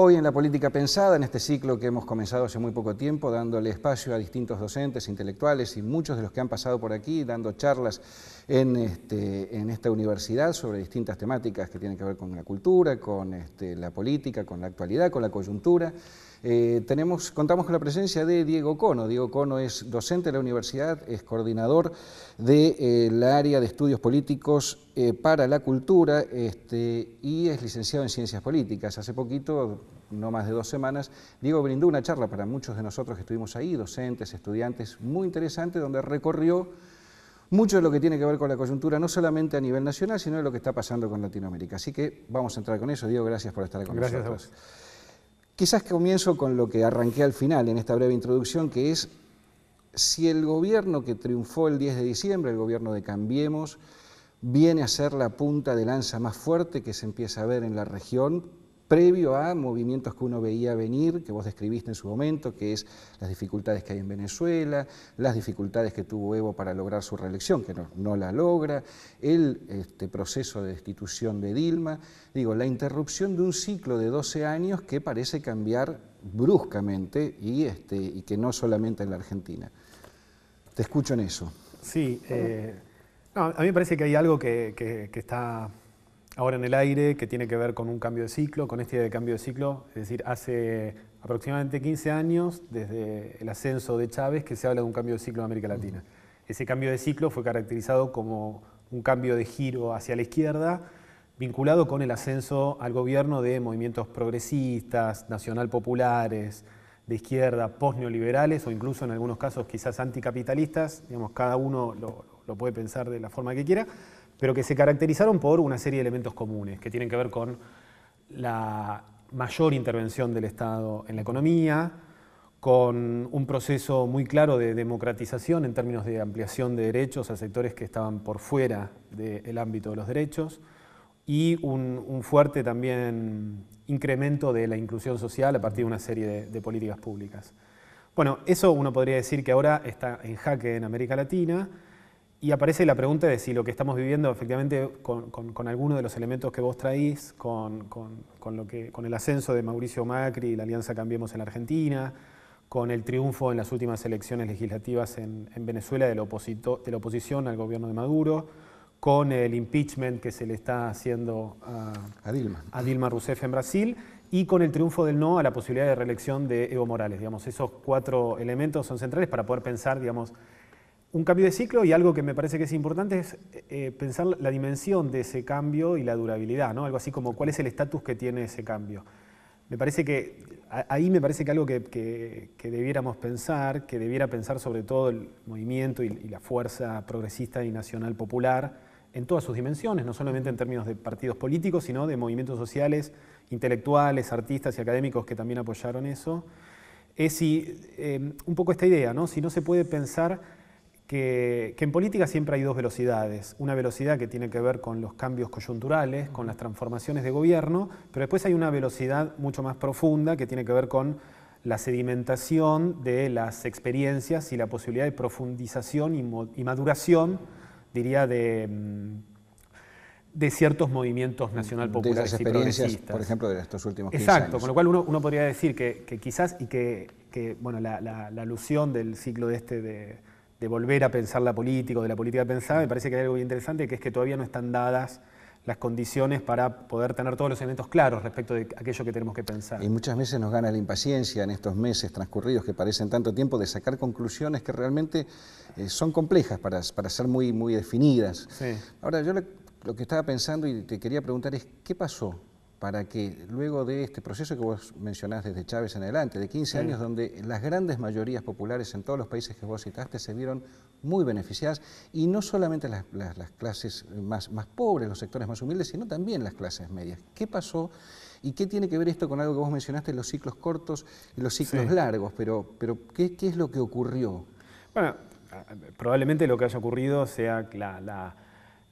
Hoy en la política pensada, en este ciclo que hemos comenzado hace muy poco tiempo, dándole espacio a distintos docentes, intelectuales y muchos de los que han pasado por aquí, dando charlas en, este, esta universidad sobre distintas temáticas que tienen que ver con la cultura, con este, la política, con la actualidad, con la coyuntura. Eh, tenemos, contamos con la presencia de Diego Cono. Diego Cono es docente de la universidad, es coordinador de eh, la área de estudios políticos eh, para la cultura este, y es licenciado en ciencias políticas. Hace poquito, no más de dos semanas, Diego brindó una charla para muchos de nosotros que estuvimos ahí, docentes, estudiantes, muy interesante, donde recorrió mucho de lo que tiene que ver con la coyuntura, no solamente a nivel nacional, sino de lo que está pasando con Latinoamérica. Así que vamos a entrar con eso. Diego, gracias por estar con nosotros. A Quizás comienzo con lo que arranqué al final en esta breve introducción, que es si el gobierno que triunfó el 10 de diciembre, el gobierno de Cambiemos, viene a ser la punta de lanza más fuerte que se empieza a ver en la región previo a movimientos que uno veía venir, que vos describiste en su momento, que es las dificultades que hay en Venezuela, las dificultades que tuvo Evo para lograr su reelección, que no, la logra, el este, proceso de destitución de Dilma, digo, la interrupción de un ciclo de 12 años que parece cambiar bruscamente y, este, y que no solamente en la Argentina. Te escucho en eso. Sí, eh, a mí me parece que hay algo que, que está ahora en el aire, que tiene que ver con un cambio de ciclo, con este de cambio de ciclo, es decir, hace aproximadamente 15 años, desde el ascenso de Chávez, que se habla de un cambio de ciclo en América Latina. Ese cambio de ciclo fue caracterizado como un cambio de giro hacia la izquierda, vinculado con el ascenso al gobierno de movimientos progresistas, nacional populares, de izquierda, posneoliberales o incluso en algunos casos quizás anticapitalistas, digamos, cada uno lo puede pensar de la forma que quiera, pero que se caracterizaron por una serie de elementos comunes que tienen que ver con la mayor intervención del Estado en la economía, con un proceso muy claro de democratización en términos de ampliación de derechos a sectores que estaban por fuera del ámbito de los derechos y un, fuerte también incremento de la inclusión social a partir de una serie de, de políticas públicas. Bueno, eso uno podría decir que ahora está en jaque en América Latina, y aparece la pregunta de si lo que estamos viviendo efectivamente con, con, alguno de los elementos que vos traís, con, lo que, con el ascenso de Mauricio Macri y la Alianza Cambiemos en la Argentina, con el triunfo en las últimas elecciones legislativas en, Venezuela de la, de la, oposición al gobierno de Maduro, con el impeachment que se le está haciendo a, Dilma. a Dilma Rousseff en Brasil y con el triunfo del no a la posibilidad de reelección de Evo Morales. Digamos, esos cuatro elementos son centrales para poder pensar digamos, un cambio de ciclo y algo que me parece que es importante es eh, pensar la dimensión de ese cambio y la durabilidad, ¿no? Algo así como cuál es el estatus que tiene ese cambio. Me parece que, ahí me parece que algo que, debiéramos pensar, que debiera pensar sobre todo el movimiento y, la fuerza progresista y nacional popular en todas sus dimensiones, no solamente en términos de partidos políticos, sino de movimientos sociales, intelectuales, artistas y académicos que también apoyaron eso, es si, eh, un poco esta idea, ¿no? si no se puede pensar que, en política siempre hay dos velocidades. Una velocidad que tiene que ver con los cambios coyunturales, con las transformaciones de gobierno, pero después hay una velocidad mucho más profunda que tiene que ver con la sedimentación de las experiencias y la posibilidad de profundización y, maduración, diría, de, mm, de ciertos movimientos nacional populares Por ejemplo, de estos últimos 15 Exacto, con lo cual uno, podría decir que, quizás, y que, bueno, la, la alusión del ciclo de este de de volver a pensar la política o de la política pensada, me parece que hay algo muy interesante, que es que todavía no están dadas las condiciones para poder tener todos los elementos claros respecto de aquello que tenemos que pensar. Y muchas veces nos gana la impaciencia en estos meses transcurridos que parecen tanto tiempo de sacar conclusiones que realmente eh, son complejas para, ser muy, muy definidas. Ahora, yo lo que estaba pensando y te quería preguntar es, ¿qué pasó para que luego de este proceso que vos mencionás desde Chávez en adelante, de 15 años, donde las grandes mayorías populares en todos los países que vos citaste se vieron muy beneficiadas, y no solamente las, clases más, más pobres, los sectores más humildes, sino también las clases medias. ¿Qué pasó y qué tiene que ver esto con algo que vos mencionaste, los ciclos cortos y los ciclos largos? Pero, pero ¿qué, es lo que ocurrió? Bueno, probablemente lo que haya ocurrido sea la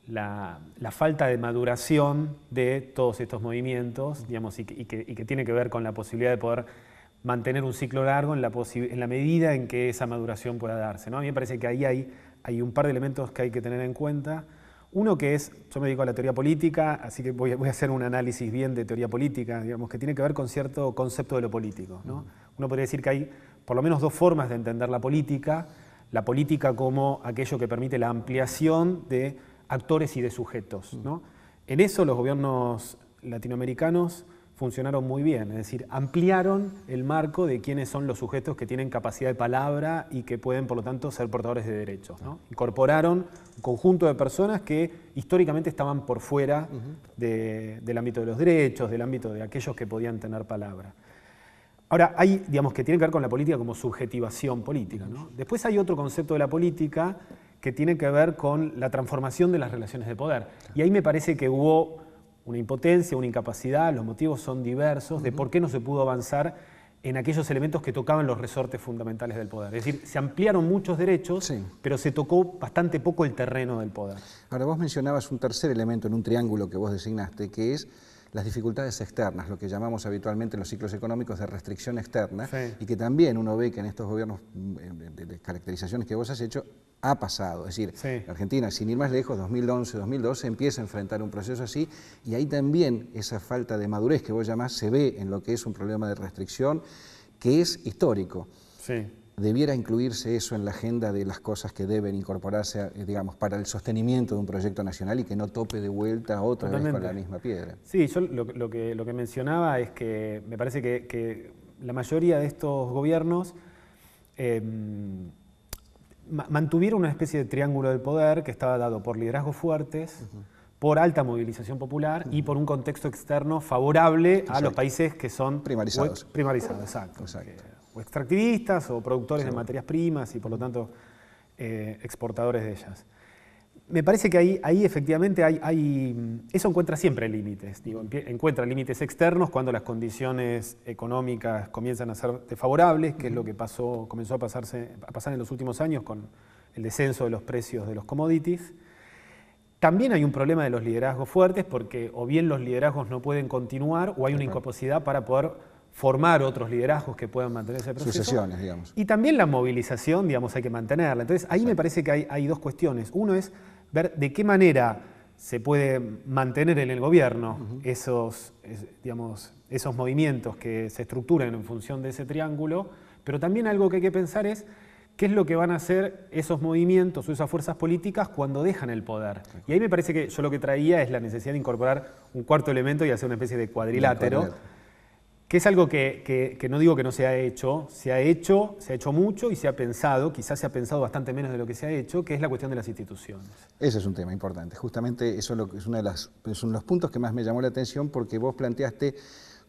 la, falta de maduración de todos estos movimientos, digamos, y que, tiene que ver con la posibilidad de poder mantener un ciclo largo en la, medida en que esa maduración pueda darse. ¿no? A mí me parece que ahí hay, un par de elementos que hay que tener en cuenta. Uno que es, yo me dedico a la teoría política, así que voy, a hacer un análisis bien de teoría política, digamos, que tiene que ver con cierto concepto de lo político. Uno podría decir que hay por lo menos dos formas de entender la política. La política como aquello que permite la ampliación de actores y de sujetos. ¿no? En eso los gobiernos latinoamericanos funcionaron muy bien, es decir, ampliaron el marco de quiénes son los sujetos que tienen capacidad de palabra y que pueden, por lo tanto, ser portadores de derechos. ¿no? Incorporaron un conjunto de personas que históricamente estaban por fuera del ámbito de los derechos, del ámbito de aquellos que podían tener palabra. Ahora, hay, digamos, que tiene que ver con la política como subjetivación política. Después hay otro concepto de la política que tiene que ver con la transformación de las relaciones de poder. Y ahí me parece que hubo una impotencia, una incapacidad, los motivos son diversos de por qué no se pudo avanzar en aquellos elementos que tocaban los resortes fundamentales del poder. Es decir, se ampliaron muchos derechos, pero se tocó bastante poco el terreno del poder. Ahora, vos mencionabas un tercer elemento en un triángulo que vos designaste, que es las dificultades externas, lo que llamamos habitualmente en los ciclos económicos de restricción externa, y que también uno ve que en estos gobiernos mm, eh, de caracterizaciones que vos has hecho ha pasado. Es decir, Argentina, sin ir más lejos, 2011, 2012, empieza a enfrentar un proceso así y ahí también esa falta de madurez que vos llamás se ve en lo que es un problema de restricción que es histórico. Debiera incluirse eso en la agenda de las cosas que deben incorporarse, eh, digamos, para el sostenimiento de un proyecto nacional y que no tope de vuelta otra vez con la misma piedra. Sí, yo lo, que, lo que mencionaba es que me parece que, la mayoría de estos gobiernos em, mantuvieron una especie de triángulo de poder que estaba dado por liderazgos fuertes, por alta movilización popular y por un contexto externo favorable a los países que son primarizados. Primarizados, exacto. o extractivistas o productores de materias primas y por lo tanto eh, exportadores de ellas me parece que ahí, ahí efectivamente hay, eso encuentra siempre límites, encuentra límites externos cuando las condiciones económicas comienzan a ser desfavorables, que es lo que pasó, comenzó a, pasarse, a pasar en los últimos años con el descenso de los precios de los commodities. También hay un problema de los liderazgos fuertes porque o bien los liderazgos no pueden continuar o hay una incapacidad para poder formar otros liderazgos que puedan mantener ese proceso. digamos. Y también la movilización, digamos, hay que mantenerla. Entonces, ahí me parece que hay, hay dos cuestiones. Uno es ver de qué manera se puede mantener en el gobierno esos, esos movimientos que se estructuran en función de ese triángulo, pero también algo que hay que pensar es qué es lo que van a hacer esos movimientos o esas fuerzas políticas cuando dejan el poder. Y ahí me parece que yo lo que traía es la necesidad de incorporar un cuarto elemento y hacer una especie de cuadrilátero que es algo que, no digo que no se ha hecho, se ha hecho, se ha hecho mucho y se ha pensado, quizás se ha pensado bastante menos de lo que se ha hecho, que es la cuestión de las instituciones. Ese es un tema importante, justamente eso es, uno de los puntos que más me llamó la atención porque vos planteaste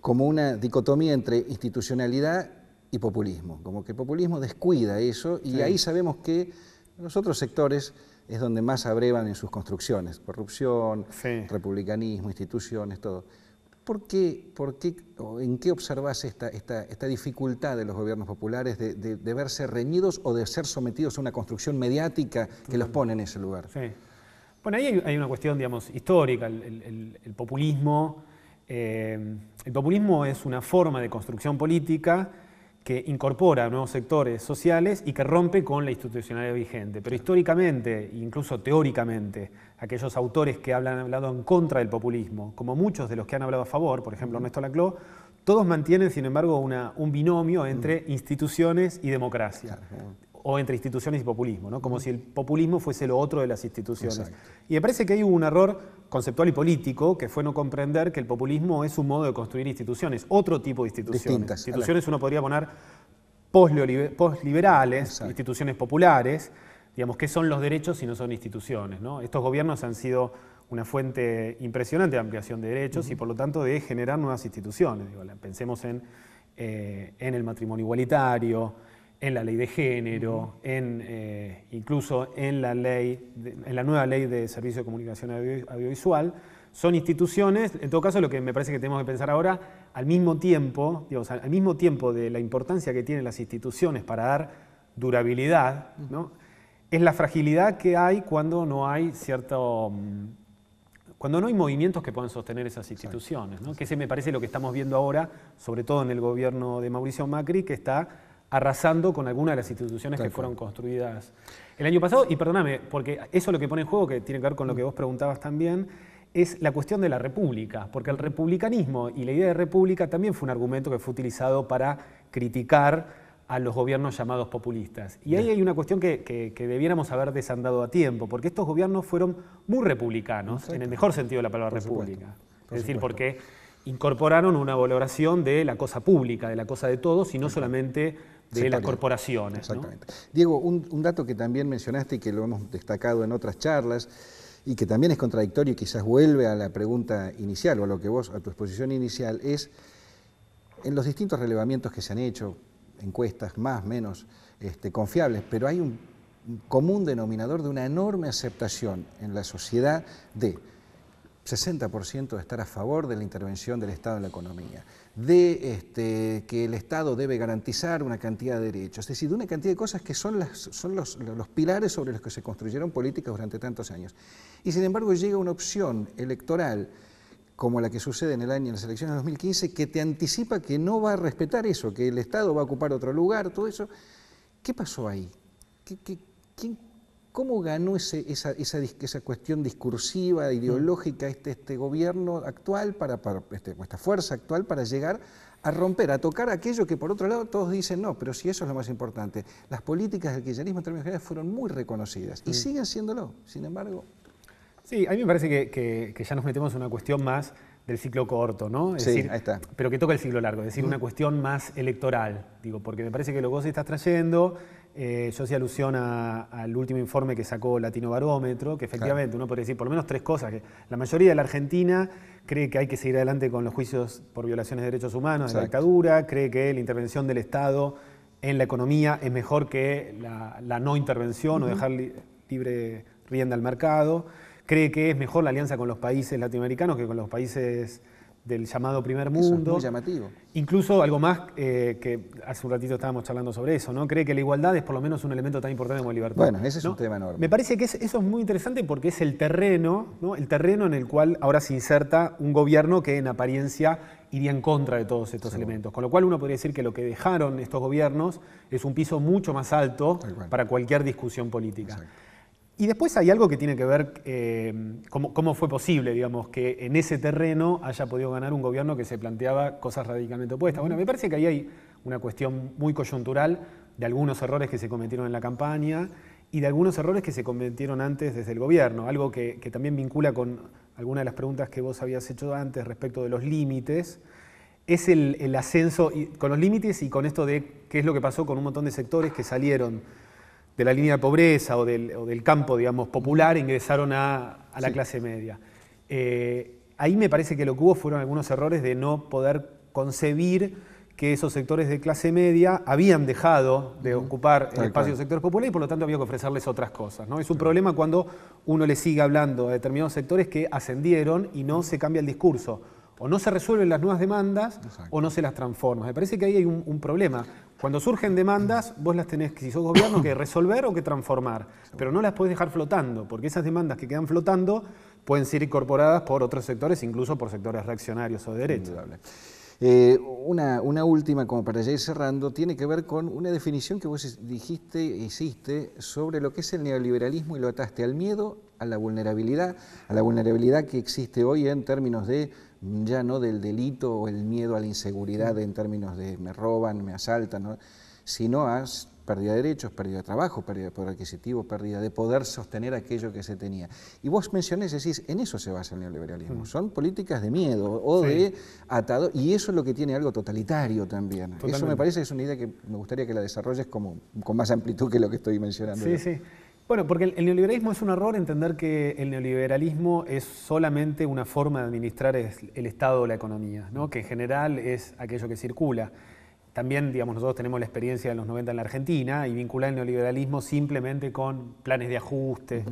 como una dicotomía entre institucionalidad y populismo, como que el populismo descuida eso y ahí sabemos que los otros sectores es donde más abrevan en sus construcciones, corrupción, republicanismo, instituciones, todo. ¿Por qué, en qué observas esta, dificultad de los gobiernos populares de, verse reñidos o de ser sometidos a una construcción mediática que los pone en ese lugar? Sí. Bueno, ahí hay, una cuestión, digamos, histórica. El, populismo, eh, el populismo es una forma de construcción política que incorpora nuevos sectores sociales y que rompe con la institucionalidad vigente. Pero históricamente, incluso teóricamente, aquellos autores que hablan, han hablado en contra del populismo, como muchos de los que han hablado a favor, por ejemplo Ernesto Laclau, todos mantienen, sin embargo, un binomio entre instituciones y democracia o entre instituciones y populismo, ¿no? como si el populismo fuese lo otro de las instituciones. Y me parece que hay un error conceptual y político que fue no comprender que el populismo es un modo de construir instituciones, otro tipo de instituciones. instituciones uno podría poner posliberales, instituciones populares, digamos, ¿qué son los derechos si no son instituciones? ¿no? Estos gobiernos han sido una fuente impresionante de ampliación de derechos y por lo tanto de generar nuevas instituciones. pensemos eh, en el matrimonio igualitario, en la ley de género, en, eh, incluso en la, ley, en la nueva ley de servicio de comunicación audiovisual, son instituciones, en todo caso lo que me parece que tenemos que pensar ahora, al mismo tiempo, digamos, al mismo tiempo de la importancia que tienen las instituciones para dar durabilidad, ¿no? es la fragilidad que hay cuando no hay cierto... Mm, cuando no hay movimientos que puedan sostener esas instituciones, ¿no? que ese me parece lo que estamos viendo ahora, sobre todo en el gobierno de Mauricio Macri, que está arrasando con algunas de las instituciones que fueron construidas el año pasado. Y perdóname, porque eso lo que pone en juego, que tiene que ver con lo que vos preguntabas también, es la cuestión de la república, porque el republicanismo y la idea de república también fue un argumento que fue utilizado para criticar a los gobiernos llamados populistas. Y ahí hay una cuestión que, debiéramos haber desandado a tiempo, porque estos gobiernos fueron muy republicanos, en el mejor sentido de la palabra república. Es decir, porque incorporaron una valoración de la cosa pública, de la cosa de todos, y no solamente de las corporaciones. Exactamente. Diego, un, dato que también mencionaste y que lo hemos destacado en otras charlas, y que también es contradictorio y quizás vuelve a la pregunta inicial o a lo que vos, a tu exposición inicial, es en los distintos relevamientos que se han hecho, encuestas más, menos este, confiables, pero hay un común denominador de una enorme aceptación en la sociedad de 60% de estar a favor de la intervención del Estado en la economía, de este, que el Estado debe garantizar una cantidad de derechos, es decir, de una cantidad de cosas que son, las, son los, pilares sobre los que se construyeron políticas durante tantos años. Y sin embargo llega una opción electoral como la que sucede en el año en las elecciones de 2015, que te anticipa que no va a respetar eso, que el Estado va a ocupar otro lugar, todo eso. ¿Qué pasó ahí? ¿Cómo ganó esa, cuestión discursiva, mm. ideológica, este, este, gobierno actual, para, este, esta fuerza actual, para llegar a romper, a tocar aquello que por otro lado todos dicen no, pero si eso es lo más importante? Las políticas del kirchnerismo en términos generales fueron muy reconocidas y mm. siguen siéndolo, sin embargo. Sí, a mí me parece que, ya nos metemos en una cuestión más del ciclo corto, ¿no? sí, Pero que toca el ciclo largo, es decir, una mm. cuestión más electoral, digo, porque me parece que lo que vos estás trayendo eh, yo hacía alusión al último informe que sacó Latino Barómetro, que efectivamente uno podría decir por lo menos tres cosas. Que la mayoría de la Argentina cree que hay que seguir adelante con los juicios por violaciones de derechos humanos, de la dictadura, cree que la intervención del Estado en la economía es mejor que la, no intervención o dejar libre rienda al mercado, cree que es mejor la alianza con los países latinoamericanos que con los países del llamado primer mundo. llamativo. Incluso algo más eh, que hace un ratito estábamos charlando sobre eso, ¿no? Cree que la igualdad es por lo menos un elemento tan importante como la libertad. Bueno, ese es un tema enorme. Me parece que eso es muy interesante porque es el terreno, ¿no? El terreno en el cual ahora se inserta un gobierno que en apariencia iría en contra de todos estos elementos. Con lo cual uno podría decir que lo que dejaron estos gobiernos es un piso mucho más alto para cualquier discusión política. Y después hay algo que tiene que ver eh, cómo, fue posible, digamos, que en ese terreno haya podido ganar un gobierno que se planteaba cosas radicalmente opuestas. Bueno, me parece que ahí hay una cuestión muy coyuntural de algunos errores que se cometieron en la campaña y de algunos errores que se cometieron antes desde el gobierno, algo que, también vincula con alguna de las preguntas que vos habías hecho antes respecto de los límites es el, ascenso con los límites y con esto de qué es lo que pasó con un montón de sectores que salieron de la línea de pobreza o del, campo, digamos, popular, ingresaron a, la clase media. Eh, ahí me parece que lo que hubo fueron algunos errores de no poder concebir que esos sectores de clase media habían dejado de ocupar el espacio de sectores populares y por lo tanto había que ofrecerles otras cosas. ¿no? Es un problema cuando uno le sigue hablando a determinados sectores que ascendieron y no se cambia el discurso o no se resuelven las nuevas demandas o no se las transforma. Me parece que ahí hay un, problema. Cuando surgen demandas, vos las tenés, si sos gobierno, que resolver o que transformar, pero no las podés dejar flotando, porque esas demandas que quedan flotando pueden ser incorporadas por otros sectores, incluso por sectores reaccionarios o de derecha. Eh, una, última, como para ir cerrando, tiene que ver con una definición que vos dijiste, hiciste, sobre lo que es el neoliberalismo y lo ataste al miedo, a la vulnerabilidad, a la vulnerabilidad que existe hoy en términos de ya no del delito o el miedo a la inseguridad en términos de me roban, me asaltan, sino a pérdida de derechos, pérdida de trabajo, pérdida de poder adquisitivo, pérdida de poder sostener aquello que se tenía. Y vos mencionés, decís, en eso se basa el neoliberalismo. Mm. Son políticas de miedo o de atado, y eso es lo que tiene algo totalitario también. Eso me parece que es una idea que me gustaría que la desarrolles como, con más amplitud que lo que estoy mencionando. Sí, sí. Bueno, porque el, neoliberalismo es un error entender que el neoliberalismo es solamente una forma de administrar el Estado o la economía, que en general es aquello que circula. También, digamos, nosotros tenemos la experiencia de los 90 en la Argentina y vincular el neoliberalismo simplemente con planes de ajuste.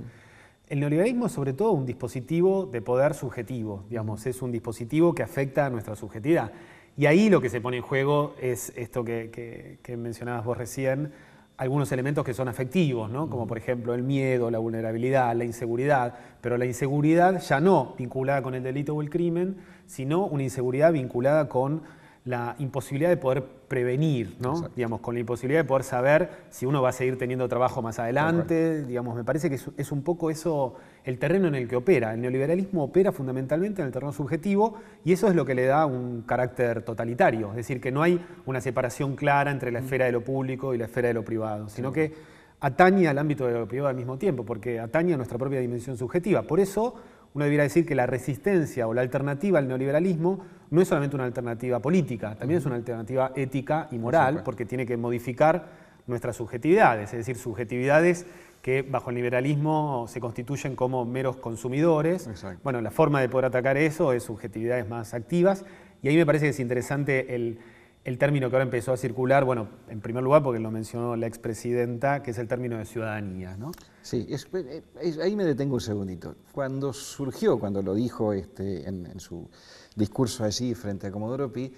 El neoliberalismo es sobre todo un dispositivo de poder subjetivo, digamos, es un dispositivo que afecta a nuestra subjetividad. Y ahí lo que se pone en juego es esto que, que mencionabas vos recién, algunos elementos que son afectivos, ¿no? como por ejemplo el miedo, la vulnerabilidad, la inseguridad, pero la inseguridad ya no vinculada con el delito o el crimen, sino una inseguridad vinculada con la imposibilidad de poder prevenir, digamos, con la imposibilidad de poder saber si uno va a seguir teniendo trabajo más adelante, digamos, me parece que es, es, un poco eso el terreno en el que opera. El neoliberalismo opera fundamentalmente en el terreno subjetivo y eso es lo que le da un carácter totalitario, es decir, que no hay una separación clara entre la esfera de lo público y la esfera de lo privado, sino que atañe al ámbito de lo privado al mismo tiempo, porque atañe a nuestra propia dimensión subjetiva. Por eso uno debiera decir que la resistencia o la alternativa al neoliberalismo no es solamente una alternativa política, también es una alternativa ética y moral, porque tiene que modificar nuestras subjetividades, es decir, subjetividades que bajo el liberalismo se constituyen como meros consumidores. Bueno, la forma de poder atacar eso es subjetividades más activas, y ahí me parece que es interesante el, el término que ahora empezó a circular, bueno, en primer lugar porque lo mencionó la expresidenta, que es el término de ciudadanía, ¿no? Sí, eh, ahí me detengo un segundito. Cuando surgió, cuando lo dijo este, en, en su discurso allí frente a Comodoro Pi,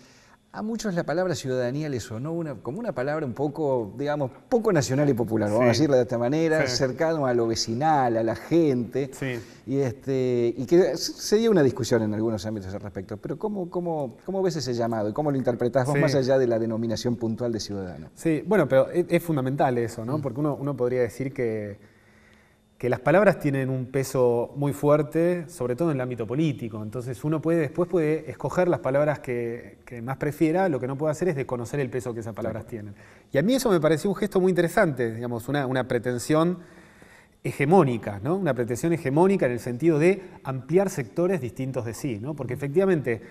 a muchos la palabra ciudadanía le sonó como una palabra un poco, digamos, poco nacional y popular, vamos a decirla de esta manera, cercano a lo vecinal, a la gente. Este, y, que se dio una discusión en algunos ámbitos al respecto. Pero ¿cómo, cómo, cómo ves ese llamado y cómo lo interpretás vos más allá de la denominación puntual de ciudadano? Sí, bueno, pero es, fundamental eso, ¿no? Mm. Porque uno, uno podría decir que que las palabras tienen un peso muy fuerte, sobre todo en el ámbito político. Entonces uno puede después puede escoger las palabras que, más prefiera, lo que no puede hacer es desconocer el peso que esas palabras tienen. Y a mí eso me pareció un gesto muy interesante, digamos, una, pretensión hegemónica, ¿no? una pretensión hegemónica en el sentido de ampliar sectores distintos de sí, ¿no? porque efectivamente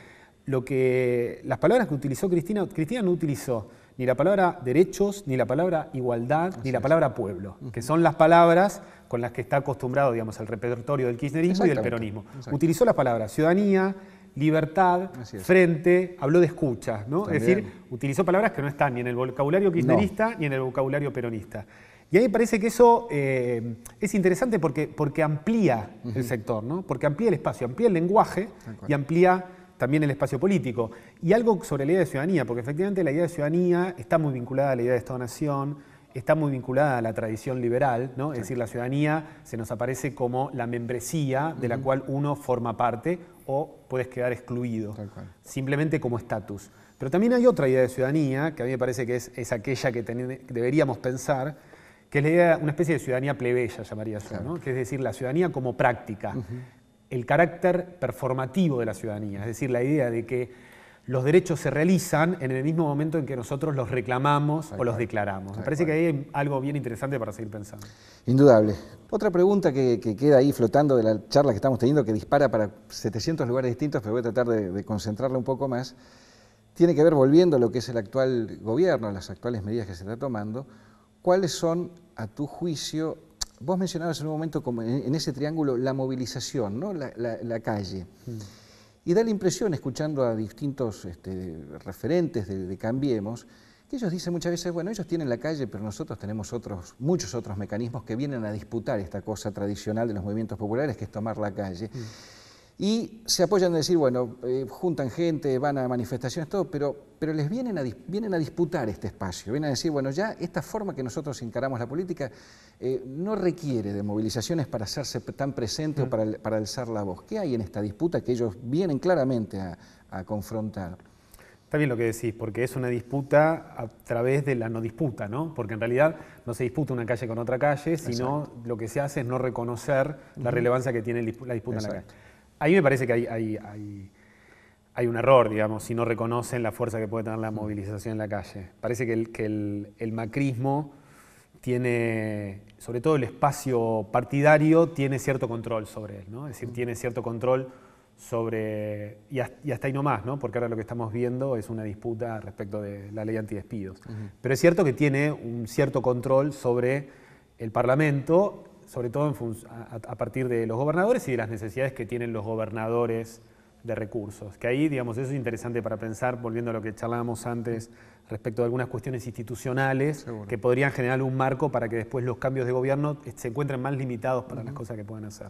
lo que, las palabras que utilizó Cristina, Cristina no utilizó ni la palabra derechos, ni la palabra igualdad, ni la palabra pueblo, que son las palabras con las que está acostumbrado, digamos, el repertorio del kirchnerismo y del peronismo. Utilizó las palabras ciudadanía, libertad, frente, habló de escucha, ¿no? Es decir, utilizó palabras que no están ni en el vocabulario kirchnerista ni en el vocabulario peronista. Y ahí me parece que eso eh, es interesante porque, porque amplía el sector, ¿no? porque amplía el espacio, amplía el lenguaje y amplía también el espacio político. Y algo sobre la idea de ciudadanía, porque efectivamente la idea de ciudadanía está muy vinculada a la idea de Estado-Nación, está muy vinculada a la tradición liberal, ¿no? es decir, la ciudadanía se nos aparece como la membresía de la cual uno forma parte o puedes quedar excluido, simplemente como estatus. Pero también hay otra idea de ciudadanía, que a mí me parece que es, aquella que deberíamos pensar, que es la idea, una especie de ciudadanía plebeya, llamaría eso, ¿no? que es decir, la ciudadanía como práctica el carácter performativo de la ciudadanía, es decir, la idea de que los derechos se realizan en el mismo momento en que nosotros los reclamamos o los declaramos. Me parece que ahí hay algo bien interesante para seguir pensando. Indudable. Otra pregunta que, queda ahí flotando de la charla que estamos teniendo, que dispara para 700 lugares distintos, pero voy a tratar de, de concentrarla un poco más, tiene que ver, volviendo a lo que es el actual gobierno, las actuales medidas que se está tomando, ¿cuáles son, a tu juicio, vos mencionabas en un momento como en, ese triángulo la movilización, ¿no? la, calle. Mm. Y da la impresión, escuchando a distintos este, referentes de, Cambiemos, que ellos dicen muchas veces, bueno, ellos tienen la calle, pero nosotros tenemos otros, muchos otros mecanismos que vienen a disputar esta cosa tradicional de los movimientos populares, que es tomar la calle. Mm. Y se apoyan en decir, bueno, eh, juntan gente, van a manifestaciones, todo, pero, pero les vienen a, vienen a disputar este espacio, vienen a decir, bueno, ya esta forma que nosotros encaramos la política eh, no requiere de movilizaciones para hacerse tan presente o mm. para, alzar la voz. ¿Qué hay en esta disputa que ellos vienen claramente a, confrontar? Está bien lo que decís, porque es una disputa a través de la no disputa, ¿no? Porque en realidad no se disputa una calle con otra calle, sino lo que se hace es no reconocer la relevancia que tiene la disputa en la calle ahí me parece que hay, un error, digamos, si no reconocen la fuerza que puede tener la movilización en la calle. Parece que el, macrismo tiene, sobre todo el espacio partidario, tiene cierto control sobre él, ¿no? Es decir, mm. tiene cierto control sobre, y hasta, ahí nomás, ¿no? porque ahora lo que estamos viendo es una disputa respecto de la ley antidespidos. Pero es cierto que tiene un cierto control sobre el Parlamento sobre todo a, partir de los gobernadores y de las necesidades que tienen los gobernadores de recursos. Que ahí, digamos, eso es interesante para pensar, volviendo a lo que charlábamos antes respecto de algunas cuestiones institucionales que podrían generar un marco para que después los cambios de gobierno eh, se encuentren más limitados para las cosas que puedan hacer.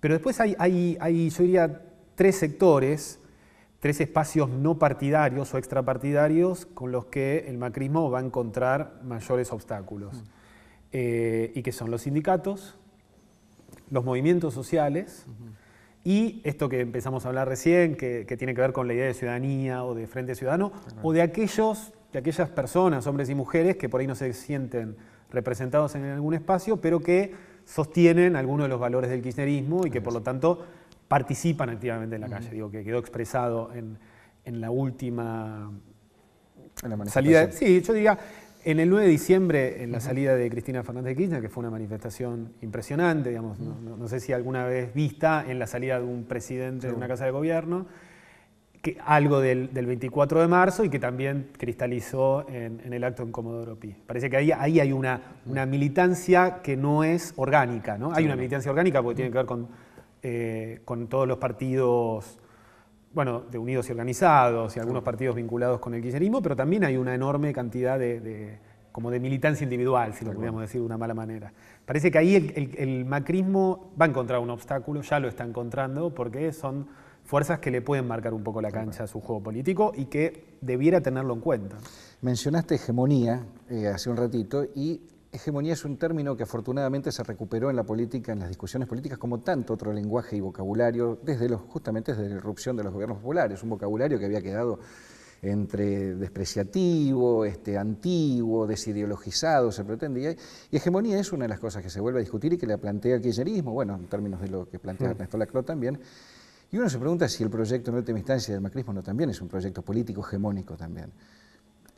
Pero después hay, yo diría, tres sectores, tres espacios no partidarios o extrapartidarios con los que el macrismo va a encontrar mayores obstáculos. Mm. Eh, y que son los sindicatos, los movimientos sociales y esto que empezamos a hablar recién, que, tiene que ver con la idea de ciudadanía o de Frente Ciudadano, o de, aquellos, de aquellas personas, hombres y mujeres, que por ahí no se sienten representados en algún espacio, pero que sostienen algunos de los valores del kirchnerismo y que por lo tanto participan activamente en la calle. Digo, que quedó expresado en, en la última la salida. Sí, yo diría, en el 9 de diciembre, en la salida de Cristina Fernández de Kirchner, que fue una manifestación impresionante, digamos, no, sé si alguna vez vista en la salida de un presidente de una casa de gobierno, que, algo del, 24 de marzo y que también cristalizó en, el acto en Comodoro Pi. Parece que ahí, hay una, militancia que no es orgánica, ¿no? Hay una militancia orgánica porque tiene que ver eh, con todos los partidos bueno, de unidos y organizados y algunos partidos vinculados con el kirchnerismo, pero también hay una enorme cantidad de, como de militancia individual, si lo podríamos decir de una mala manera. Parece que ahí el, macrismo va a encontrar un obstáculo, ya lo está encontrando, porque son fuerzas que le pueden marcar un poco la cancha a su juego político y que debiera tenerlo en cuenta. Mencionaste hegemonía eh, hace un ratito y Hegemonía es un término que afortunadamente se recuperó en la política, en las discusiones políticas, como tanto otro lenguaje y vocabulario, desde los, justamente desde la irrupción de los gobiernos populares, un vocabulario que había quedado entre despreciativo, este, antiguo, desideologizado, se pretendía. Y hegemonía es una de las cosas que se vuelve a discutir y que la plantea el kirchnerismo, bueno, en términos de lo que plantea mm. Ernesto Laclau también. Y uno se pregunta si el proyecto en última instancia del macrismo no también es un proyecto político hegemónico también.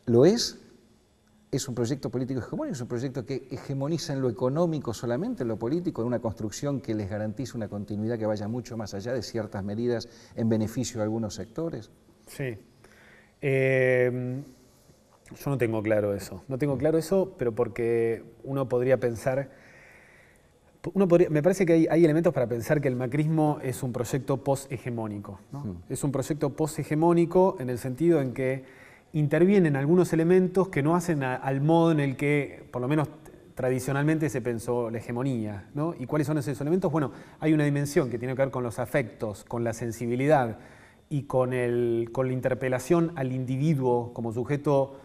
¿Lo es? es un proyecto político hegemónico, es un proyecto que hegemoniza en lo económico solamente, en lo político, en una construcción que les garantice una continuidad que vaya mucho más allá de ciertas medidas en beneficio de algunos sectores. Sí. Em, yo no tengo claro eso. No tengo claro eso, pero porque uno podría pensar... me parece que hay, elementos para pensar que el macrismo es un proyecto post mm. Es un proyecto post-hegemónico en el sentido en que intervienen algunos elementos que no hacen al modo en el que, por lo menos tradicionalmente, se pensó la hegemonía. ¿Y cuáles son esos elementos? Bueno, hay una dimensión que tiene que ver con los afectos, con la sensibilidad y con, el, con la interpelación al individuo como sujeto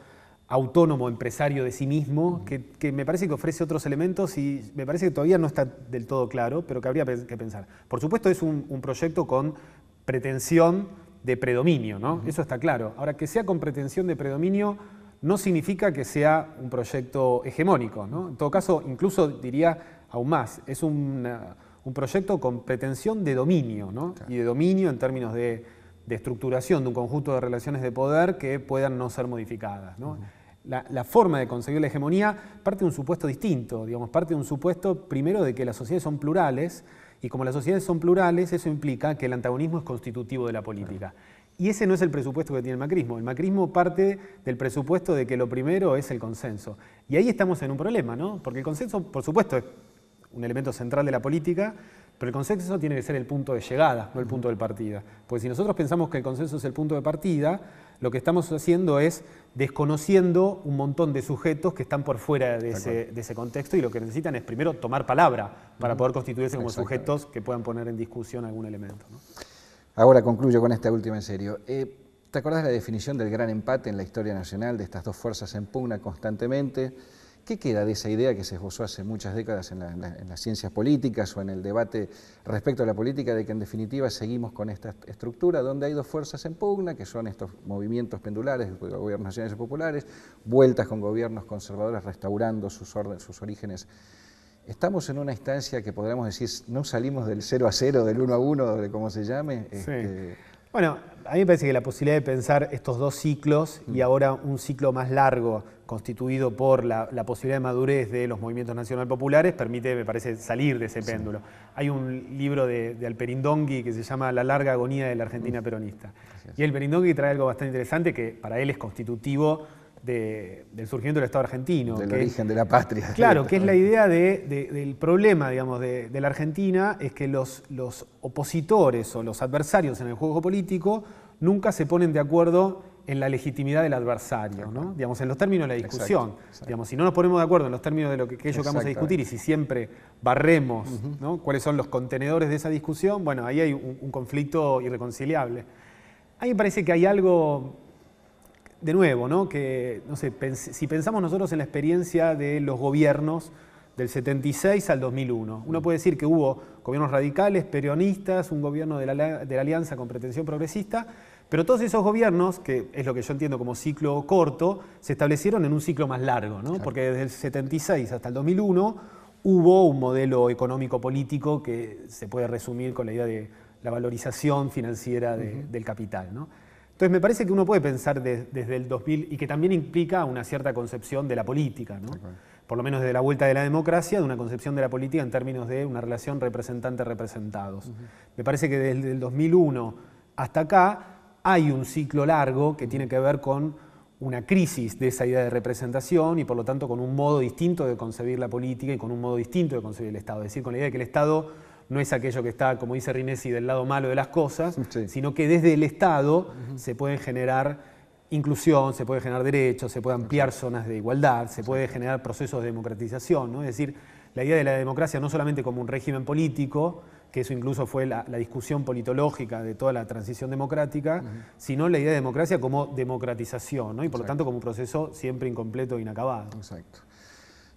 autónomo, empresario de sí mismo, que, me parece que ofrece otros elementos y me parece que todavía no está del todo claro, pero que habría que pensar. Por supuesto es un proyecto con pretensión de predominio, ¿no? Eso está claro. Ahora, que sea con pretensión de predominio no significa que sea un proyecto hegemónico, ¿no? En todo caso, incluso diría aún más, es un, proyecto con pretensión de dominio, ¿no? Y de dominio en términos de, estructuración de un conjunto de relaciones de poder que puedan no ser modificadas, ¿no? La, la, forma de conseguir la hegemonía parte de un supuesto distinto, digamos, parte de un supuesto primero de que las sociedades son plurales, y como las sociedades son plurales, eso implica que el antagonismo es constitutivo de la política. Y ese no es el presupuesto que tiene el macrismo. El macrismo parte del presupuesto de que lo primero es el consenso. Y ahí estamos en un problema, ¿no? Porque el consenso, por supuesto, es un elemento central de la política, pero el consenso tiene que ser el punto de llegada, no el punto de partida. Porque si nosotros pensamos que el consenso es el punto de partida, lo que estamos haciendo es desconociendo un montón de sujetos que están por fuera de, ese, contexto y lo que necesitan es primero tomar palabra para poder constituirse como sujetos que puedan poner en discusión algún elemento. Ahora concluyo con esta última en serio. Eh, ¿Te acuerdas de la definición del gran empate en la historia nacional de estas dos fuerzas en pugna constantemente? ¿Qué queda de esa idea que se esbozó hace muchas décadas en, las ciencias políticas o en el debate respecto a la política de que en definitiva seguimos con esta estructura donde hay dos fuerzas en pugna, que son estos movimientos pendulares, de gobiernos nacionales y populares, vueltas con gobiernos conservadores restaurando sus, orden, sus orígenes? Estamos en una instancia que podríamos decir, no salimos del 0 a 0, del 1 a 1, de cómo se llame. Este, bueno, a mí me parece que la posibilidad de pensar estos dos ciclos y mm. ahora un ciclo más largo constituido por la, posibilidad de madurez de los movimientos nacional populares permite, me parece, salir de ese péndulo. Hay un libro de, de, que se llama La larga agonía de la Argentina mm. peronista. Y Alperindongi trae algo bastante interesante que para él es constitutivo del surgimiento del Estado argentino. Del origen de la patria. Claro, que es la idea del problema, digamos, de, la Argentina, es que los, opositores o los adversarios en el juego político nunca se ponen de acuerdo en la legitimidad del adversario, ¿no? digamos, en los términos de la discusión. Digamos, si no nos ponemos de acuerdo en los términos de lo que, ellos vamos a discutir y si siempre barremos cuáles son los contenedores de esa discusión, bueno, ahí hay un, un conflicto irreconciliable. A mí me parece que hay algo de nuevo, ¿no? que no sé, si pensamos nosotros en la experiencia de los gobiernos del 76 al 2001, uno mm. puede decir que hubo gobiernos radicales, peronistas, un gobierno de la, alianza con pretensión progresista, pero todos esos gobiernos, que es lo que yo entiendo como ciclo corto, se establecieron en un ciclo más largo, ¿no? porque desde el 76 hasta el 2001 hubo un modelo económico-político que se puede resumir con la idea de la valorización financiera del capital. ¿no? Entonces me parece que uno puede pensar desde el 2000 y que también implica una cierta concepción de la política, ¿no? por lo menos desde la vuelta de la democracia, de una concepción de la política en términos de una relación representante-representados. Me parece que desde el 2001 hasta acá hay un ciclo largo que tiene que ver con una crisis de esa idea de representación y por lo tanto con un modo distinto de concebir la política y con un modo distinto de concebir el Estado, es decir, con la idea de que el Estado no es aquello que está, como dice Rinesi, del lado malo de las cosas, sino que desde el Estado se pueden generar inclusión, se puede generar derechos, se puede ampliar zonas de igualdad, se puede generar procesos de democratización. Es decir, la idea de la democracia no solamente como un régimen político, que eso incluso fue la, discusión politológica de toda la transición democrática, sino la idea de democracia como democratización, y por lo tanto como un proceso siempre incompleto e inacabado. Exacto.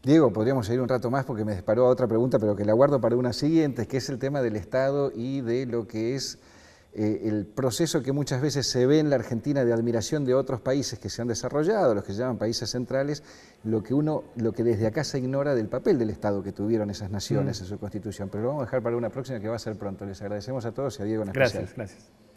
Diego, podríamos seguir un rato más porque me disparó a otra pregunta, pero que la guardo para una siguiente, que es el tema del Estado y de lo que es eh, el proceso que muchas veces se ve en la Argentina de admiración de otros países que se han desarrollado, los que se llaman países centrales, lo que uno, lo que desde acá se ignora del papel del Estado que tuvieron esas naciones mm. en su constitución. Pero lo vamos a dejar para una próxima que va a ser pronto. Les agradecemos a todos y a Diego en Gracias, gracias.